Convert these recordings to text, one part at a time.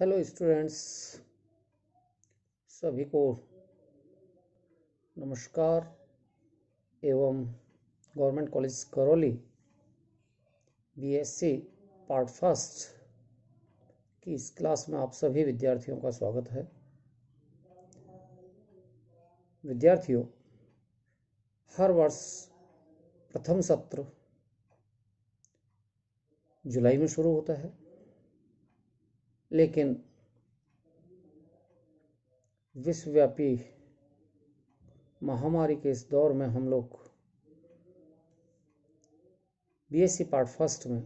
hello students सभी को नमस्कार एवं government college Karauli BSc part first की इस क्लास में आप सभी विद्यार्थियों का स्वागत है विद्यार्थियों हर वर्ष प्रथम सत्र जुलाई में शुरू होता है लेकिन विश्वव्यापी महामारी के इस दौर में हम लोग बीएससी पार्ट फर्स्ट में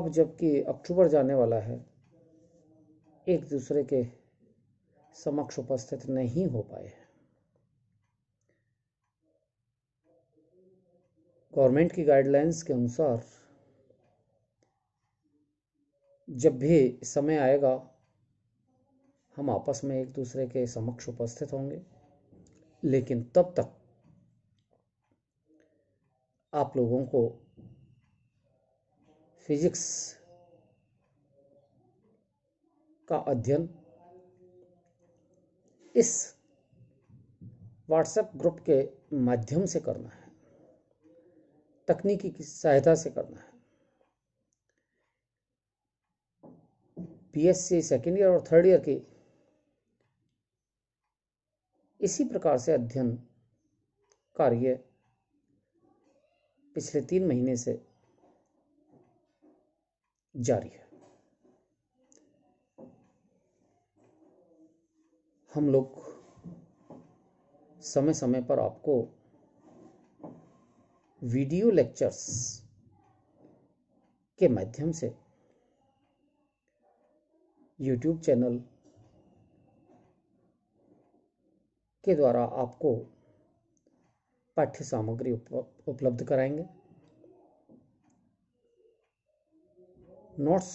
अब जबकि अक्टूबर जाने वाला है एक दूसरे के समक्ष उपस्थित नहीं हो पाए हैं गवर्नमेंट की गाइडलाइंस के अनुसार जब भी समय आएगा हम आपस में एक दूसरे के समक्ष उपस्थित होंगे लेकिन तब तक आप लोगों को फिजिक्स का अध्ययन इस व्हाट्सएप ग्रुप के माध्यम से करना है तकनीकी की सहायता से करना है बीएससी सेकेंड ईयर और थर्ड ईयर के इसी प्रकार से अध्ययन कार्य पिछले तीन महीने से जारी है हम लोग समय समय पर आपको वीडियो लेक्चर्स के माध्यम से यूट्यूब चैनल के द्वारा आपको पाठ्य सामग्री उपलब्ध कराएंगे नोट्स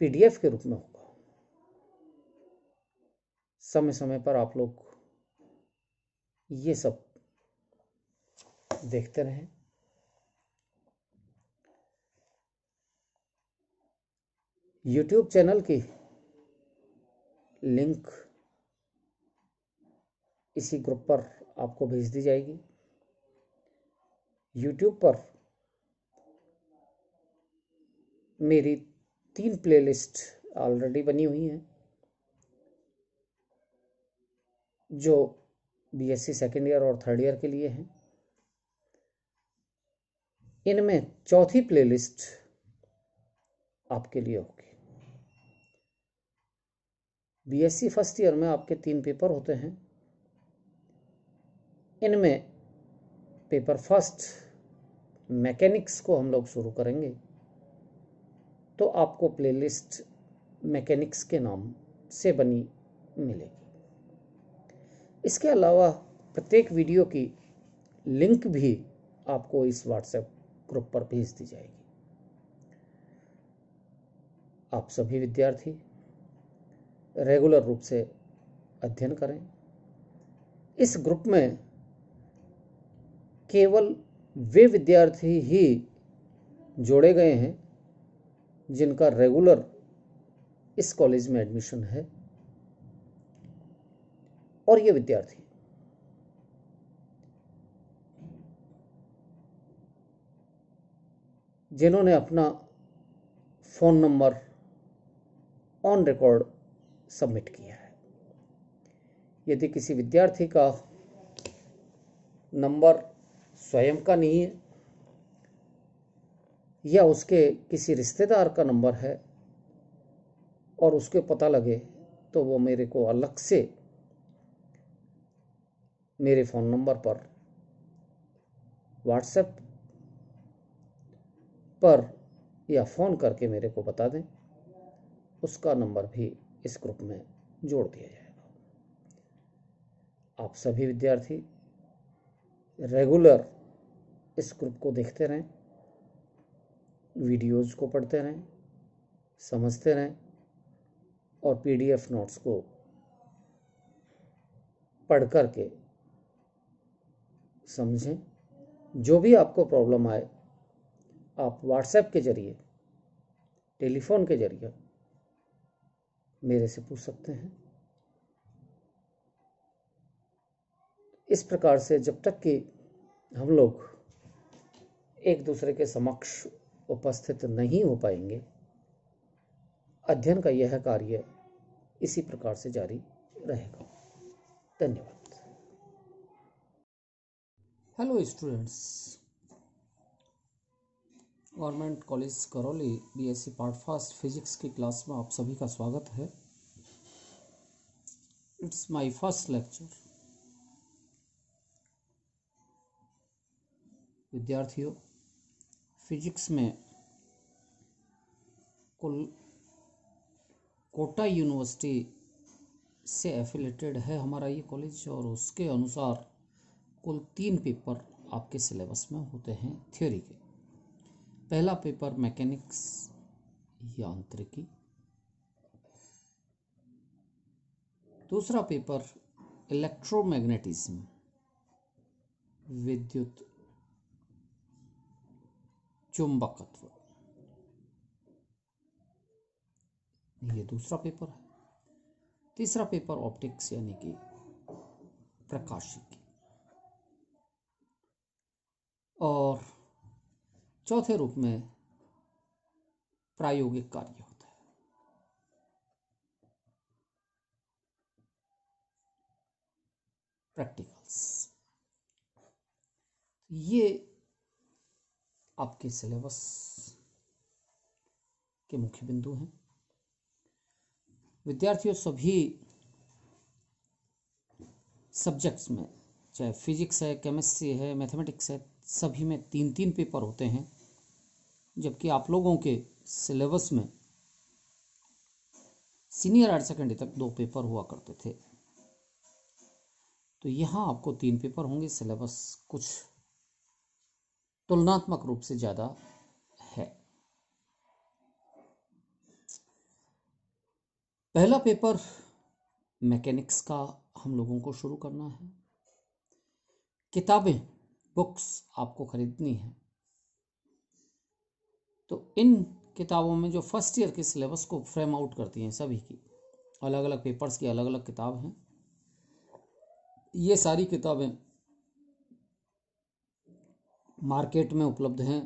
पीडीएफ के रूप में होगा समय समय पर आप लोग ये सब देखते रहें यूट्यूब चैनल की लिंक इसी ग्रुप पर आपको भेज दी जाएगी यूट्यूब पर मेरी तीन प्लेलिस्ट ऑलरेडी बनी हुई हैं जो बीएससी सेकेंड ईयर और थर्ड ईयर के लिए हैं इनमें चौथी प्लेलिस्ट आपके लिए होगी बीएससी फर्स्ट ईयर में आपके तीन पेपर होते हैं इनमें पेपर फर्स्ट मैकेनिक्स को हम लोग शुरू करेंगे तो आपको प्लेलिस्ट मैकेनिक्स के नाम से बनी मिलेगी इसके अलावा प्रत्येक वीडियो की लिंक भी आपको इस व्हाट्सएप ग्रुप पर भेज दी जाएगी आप सभी विद्यार्थी रेगुलर रूप से अध्ययन करें इस ग्रुप में केवल वे विद्यार्थी ही जोड़े गए हैं जिनका रेगुलर इस कॉलेज में एडमिशन है और ये विद्यार्थी जिन्होंने अपना phone number on record submit किया है यदि किसी विद्यार्थी का नंबर स्वयं का नहीं है या उसके किसी रिश्तेदार का नंबर है और उसके पता लगे तो वो मेरे को अलग से मेरे फ़ोन नंबर पर व्हाट्सएप पर या फ़ोन करके मेरे को बता दें उसका नंबर भी इस ग्रुप में जोड़ दिया जाएगा आप सभी विद्यार्थी रेगुलर इस ग्रुप को देखते रहें वीडियोज़ को पढ़ते रहें समझते रहें और पीडीएफ नोट्स को पढ़ कर के समझें जो भी आपको प्रॉब्लम आए आप व्हाट्सएप के ज़रिए टेलीफोन के ज़रिए मेरे से पूछ सकते हैं इस प्रकार से जब तक कि हम लोग एक दूसरे के समक्ष उपस्थित नहीं हो पाएंगे अध्ययन का यह कार्य इसी प्रकार से जारी रहेगा धन्यवाद hello students government college Karauli BSc e part first physics की क्लास में आप सभी का स्वागत है इट्स माय फर्स्ट लेक्चर विद्यार्थियों फिजिक्स में कुल कोटा यूनिवर्सिटी से एफिलेटेड है हमारा ये कॉलेज और उसके अनुसार कुल तीन पेपर आपके सिलेबस में होते हैं थ्योरी के पहला पेपर मैकेनिक्स यांत्रिकी दूसरा पेपर इलेक्ट्रोमैग्नेटिज्म विद्युत चुंबकत्व ये दूसरा पेपर है तीसरा पेपर ऑप्टिक्स यानी कि प्रकाशिकी और चौथे रूप में प्रायोगिक कार्य होता है प्रैक्टिकल्स तो ये आपके सिलेबस के मुख्य बिंदु हैं विद्यार्थियों सभी सब्जेक्ट्स में चाहे फिजिक्स है केमिस्ट्री है मैथमेटिक्स है सभी में तीन तीन पेपर होते हैं जबकि आप लोगों के सिलेबस में सीनियर हायर सेकेंडरी तक दो पेपर हुआ करते थे तो यहाँ आपको तीन पेपर होंगे सिलेबस कुछ तुलनात्मक रूप से ज़्यादा है पहला पेपर मैकेनिक्स का हम लोगों को शुरू करना है किताबें बुक्स आपको खरीदनी है तो इन किताबों में जो फर्स्ट ईयर के सिलेबस को फ्रेम आउट करती हैं सभी की अलग अलग पेपर्स की अलग अलग किताब हैं ये सारी किताबें मार्केट में उपलब्ध हैं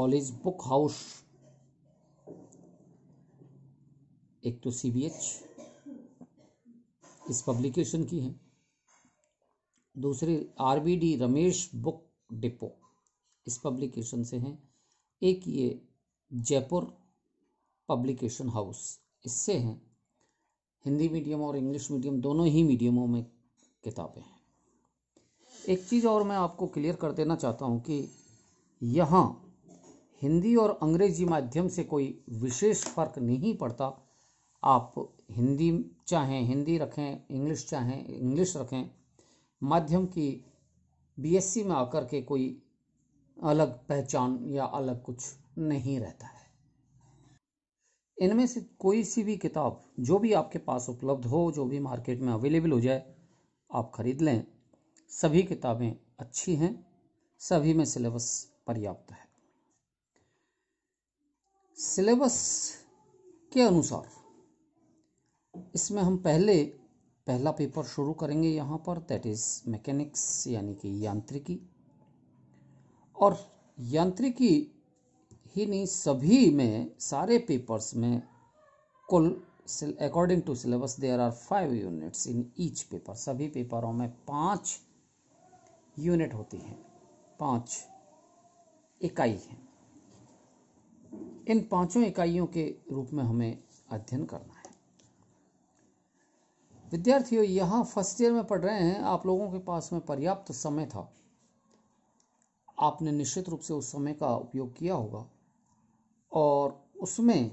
कॉलेज बुक हाउस एक तो सी इस पब्लिकेशन की है दूसरी आर रमेश बुक डिपो इस पब्लिकेशन से हैं एक ये जयपुर पब्लिकेशन हाउस इससे हैं हिंदी मीडियम और इंग्लिश मीडियम दोनों ही मीडियमों में किताबें हैं एक चीज़ और मैं आपको क्लियर कर देना चाहता हूँ कि यहाँ हिंदी और अंग्रेजी माध्यम से कोई विशेष फर्क नहीं पड़ता आप हिंदी चाहें हिंदी रखें इंग्लिश चाहें इंग्लिश रखें माध्यम की बीएससी में आकर के कोई अलग पहचान या अलग कुछ नहीं रहता है इनमें से कोई सी भी किताब जो भी आपके पास उपलब्ध हो जो भी मार्केट में अवेलेबल हो जाए आप खरीद लें सभी किताबें अच्छी हैं सभी में सिलेबस पर्याप्त है सिलेबस के अनुसार इसमें हम पहले पहला पेपर शुरू करेंगे यहाँ पर दैट इज़ मैकेनिक्स यानी कि यांत्रिकी और यांत्रिकी ही नहीं सभी में सारे पेपर्स में कुल according to syllabus there are five units in each paper सभी पेपरों में पांच यूनिट होती हैं पांच इकाई हैं इन पांचों इकाइयों के रूप में हमें अध्ययन करना है विद्यार्थियों यहाँ फर्स्ट ईयर में पढ़ रहे हैं आप लोगों के पास में पर्याप्त समय था आपने निश्चित रूप से उस समय का उपयोग किया होगा और उसमें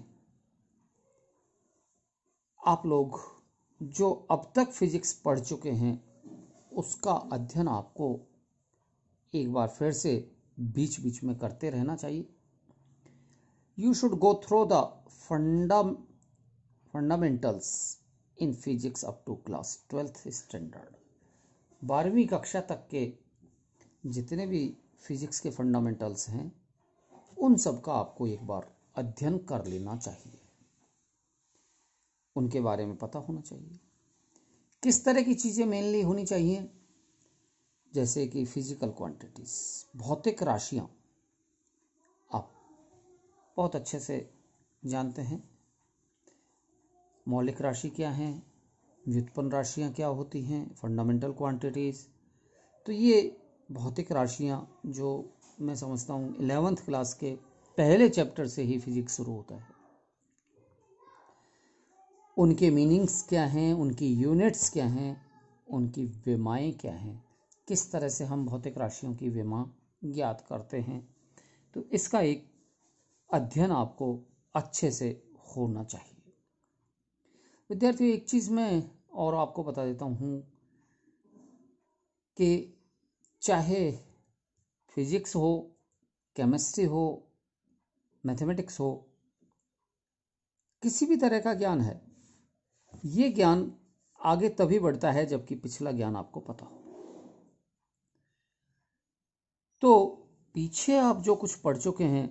आप लोग जो अब तक फिजिक्स पढ़ चुके हैं उसका अध्ययन आपको एक बार फिर से बीच बीच में करते रहना चाहिए you should go through the funda fundamentals in physics up to class twelfth standard बारहवीं कक्षा तक के जितने भी फिज़िक्स के फंडामेंटल्स हैं उन सब का आपको एक बार अध्ययन कर लेना चाहिए उनके बारे में पता होना चाहिए किस तरह की चीज़ें मेनली होनी चाहिए जैसे कि फिजिकल क्वांटिटीज भौतिक राशियां आप बहुत अच्छे से जानते हैं मौलिक राशि क्या हैं व्युत्पन्न राशियां क्या होती हैं फंडामेंटल क्वांटिटीज़ तो ये भौतिक राशियाँ जो मैं समझता हूँ इलेवेंथ क्लास के पहले चैप्टर से ही फिजिक्स शुरू होता है उनके मीनिंग्स क्या हैं उनकी यूनिट्स क्या हैं उनकी विमाएँ क्या हैं किस तरह से हम भौतिक राशियों की विमा ज्ञात करते हैं तो इसका एक अध्ययन आपको अच्छे से होना चाहिए विद्यार्थियों एक चीज़ मैं और आपको बता देता हूँ कि चाहे फिजिक्स हो केमिस्ट्री हो मैथमेटिक्स हो किसी भी तरह का ज्ञान है ये ज्ञान आगे तभी बढ़ता है जबकि पिछला ज्ञान आपको पता हो तो पीछे आप जो कुछ पढ़ चुके हैं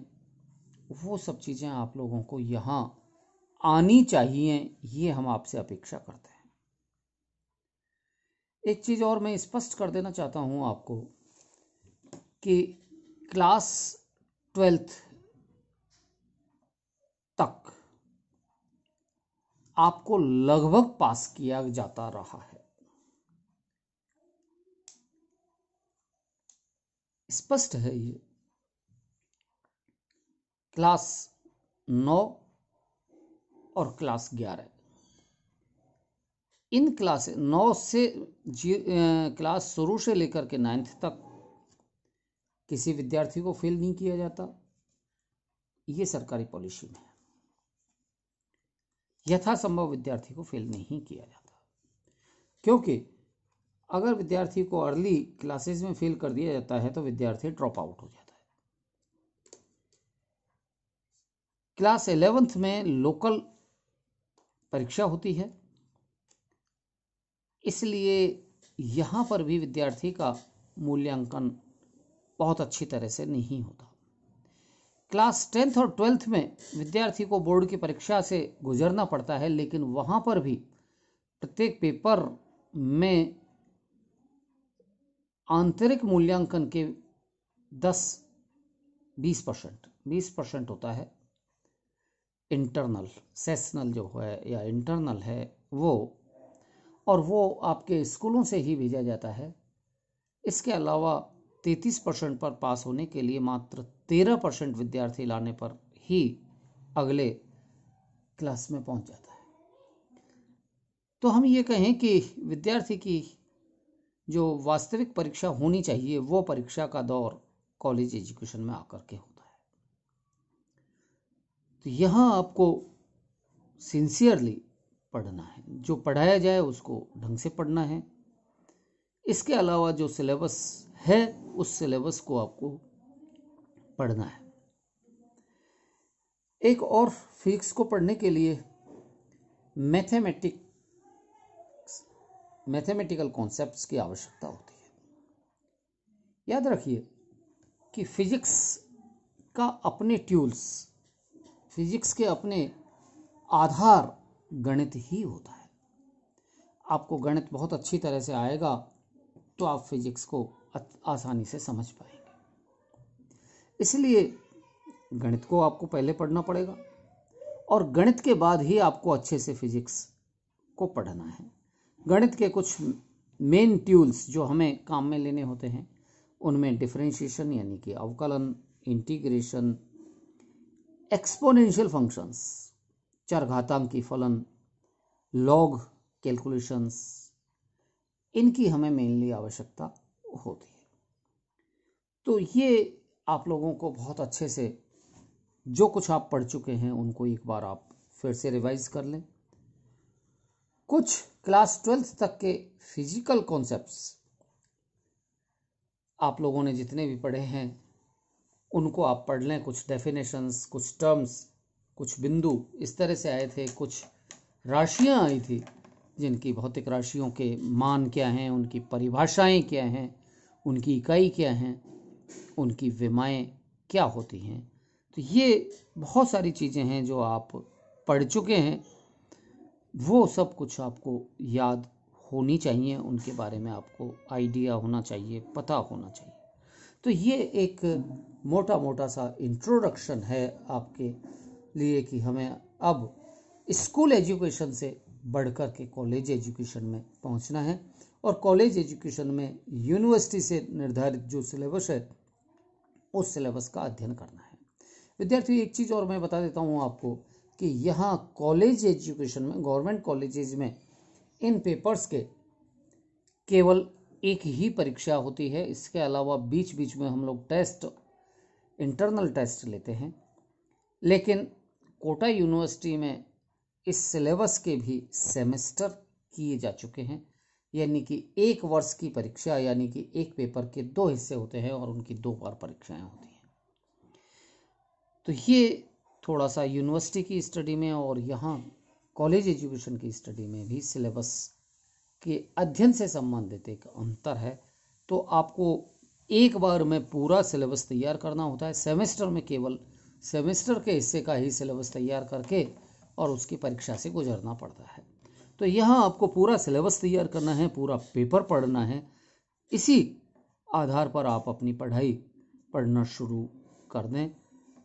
वो सब चीज़ें आप लोगों को यहाँ आनी चाहिए ये हम आपसे अपेक्षा करते हैं एक चीज़ और मैं स्पष्ट कर देना चाहता हूँ आपको कि क्लास ट्वेल्थ तक आपको लगभग पास किया जाता रहा है स्पष्ट है ये क्लास नौ और क्लास ग्यारह इन क्लास नौ से क्लास शुरू से लेकर के नाइन्थ तक किसी विद्यार्थी को फेल नहीं किया जाता ये सरकारी पॉलिसी में है यथासंभव विद्यार्थी को फेल नहीं किया जाता क्योंकि अगर विद्यार्थी को अर्ली क्लासेस में फेल कर दिया जाता है तो विद्यार्थी ड्रॉप आउट हो जाता है क्लास एलेवेंथ में लोकल परीक्षा होती है इसलिए यहाँ पर भी विद्यार्थी का मूल्यांकन बहुत अच्छी तरह से नहीं होता क्लास टेंथ और ट्वेल्थ में विद्यार्थी को बोर्ड की परीक्षा से गुजरना पड़ता है लेकिन वहाँ पर भी प्रत्येक पेपर में आंतरिक मूल्यांकन के 10 20 परसेंट बीस परसेंट होता है इंटरनल सेशनल जो है या इंटरनल है वो और वो आपके स्कूलों से ही भेजा जाता है इसके अलावा 33 परसेंट पर पास होने के लिए मात्र 13 परसेंट विद्यार्थी लाने पर ही अगले क्लास में पहुंच जाता है तो हम ये कहें कि विद्यार्थी की जो वास्तविक परीक्षा होनी चाहिए वो परीक्षा का दौर कॉलेज एजुकेशन में आकर के होता है तो यहाँ आपको सिंसियरली पढ़ना है जो पढ़ाया जाए उसको ढंग से पढ़ना है इसके अलावा जो सिलेबस है उस सिलेबस को आपको पढ़ना है एक और फिजिक्स को पढ़ने के लिए मैथमेटिक मैथमेटिकल कॉन्सेप्ट्स की आवश्यकता होती है याद रखिए कि फिजिक्स का अपने ट्यूल्स फिजिक्स के अपने आधार गणित ही होता है आपको गणित बहुत अच्छी तरह से आएगा तो आप फिजिक्स को आसानी से समझ पाएंगे इसलिए गणित को आपको पहले पढ़ना पड़ेगा और गणित के बाद ही आपको अच्छे से फिजिक्स को पढ़ना है गणित के कुछ मेन ट्यूल्स जो हमें काम में लेने होते हैं उनमें डिफ्रेंशिएशन यानी कि अवकलन इंटीग्रेशन एक्सपोनेंशियल फंक्शंस चर घातांकी फलन लॉग कैलकुलेशंस इनकी हमें मेनली आवश्यकता होती है तो ये आप लोगों को बहुत अच्छे से जो कुछ आप पढ़ चुके हैं उनको एक बार आप फिर से रिवाइज कर लें कुछ क्लास ट्वेल्थ तक के फिजिकल कॉन्सेप्ट्स आप लोगों ने जितने भी पढ़े हैं उनको आप पढ़ लें कुछ डेफिनेशंस कुछ टर्म्स कुछ बिंदु इस तरह से आए थे कुछ राशियाँ आई थी जिनकी भौतिक राशियों के मान क्या हैं उनकी परिभाषाएं क्या हैं उनकी इकाई क्या हैं उनकी विमाएँ क्या होती हैं तो ये बहुत सारी चीज़ें हैं जो आप पढ़ चुके हैं वो सब कुछ आपको याद होनी चाहिए उनके बारे में आपको आइडिया होना चाहिए पता होना चाहिए तो ये एक मोटा मोटा सा इंट्रोडक्शन है आपके लिए कि हमें अब स्कूल एजुकेशन से बढ़कर के कॉलेज एजुकेशन में पहुंचना है और कॉलेज एजुकेशन में यूनिवर्सिटी से निर्धारित जो सिलेबस है उस सिलेबस का अध्ययन करना है विद्यार्थी एक चीज़ और मैं बता देता हूँ आपको कि यहाँ कॉलेज एजुकेशन में गवर्नमेंट कॉलेजेज में इन पेपर्स के केवल एक ही परीक्षा होती है इसके अलावा बीच बीच में हम लोग टेस्ट इंटरनल टेस्ट लेते हैं लेकिन कोटा यूनिवर्सिटी में इस सिलेबस के भी सेमेस्टर किए जा चुके हैं यानी कि एक वर्ष की परीक्षा यानी कि एक पेपर के दो हिस्से होते हैं और उनकी दो बार परीक्षाएं होती हैं तो ये थोड़ा सा यूनिवर्सिटी की स्टडी में और यहाँ कॉलेज एजुकेशन की स्टडी में भी सिलेबस के अध्ययन से संबंधित एक अंतर है तो आपको एक बार में पूरा सिलेबस तैयार करना होता है सेमेस्टर में केवल सेमेस्टर के हिस्से का ही सिलेबस तैयार करके और उसकी परीक्षा से गुजरना पड़ता है तो यहाँ आपको पूरा सिलेबस तैयार करना है पूरा पेपर पढ़ना है इसी आधार पर आप अपनी पढ़ाई पढ़ना शुरू कर दें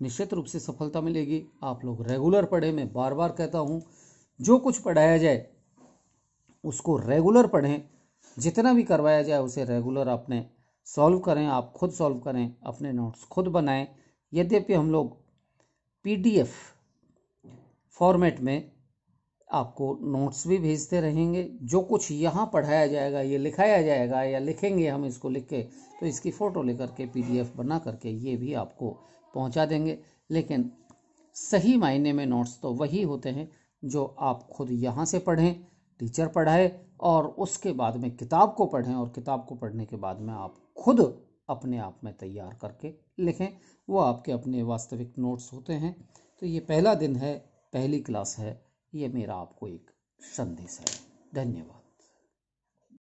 निश्चित रूप से सफलता मिलेगी आप लोग रेगुलर पढ़ें मैं बार बार कहता हूँ जो कुछ पढ़ाया जाए उसको रेगुलर पढ़ें जितना भी करवाया जाए उसे रेगुलर अपने सॉल्व करें आप खुद सॉल्व करें अपने नोट्स खुद बनाएं यद्यपि हम लोग पीडीएफ फॉर्मेट में आपको नोट्स भी भेजते रहेंगे जो कुछ यहाँ पढ़ाया जाएगा ये लिखाया जाएगा या लिखेंगे हम इसको लिख के तो इसकी फ़ोटो लेकर के पीडीएफ बना करके ये भी आपको पहुँचा देंगे लेकिन सही मायने में नोट्स तो वही होते हैं जो आप खुद यहाँ से पढ़ें टीचर पढ़ाए और उसके बाद में किताब को पढ़ें और किताब को पढ़ने के बाद में आप खुद अपने आप में तैयार करके लिखें वो आपके अपने वास्तविक नोट्स होते हैं तो ये पहला दिन है पहली क्लास है ये मेरा आपको एक संदेश है धन्यवाद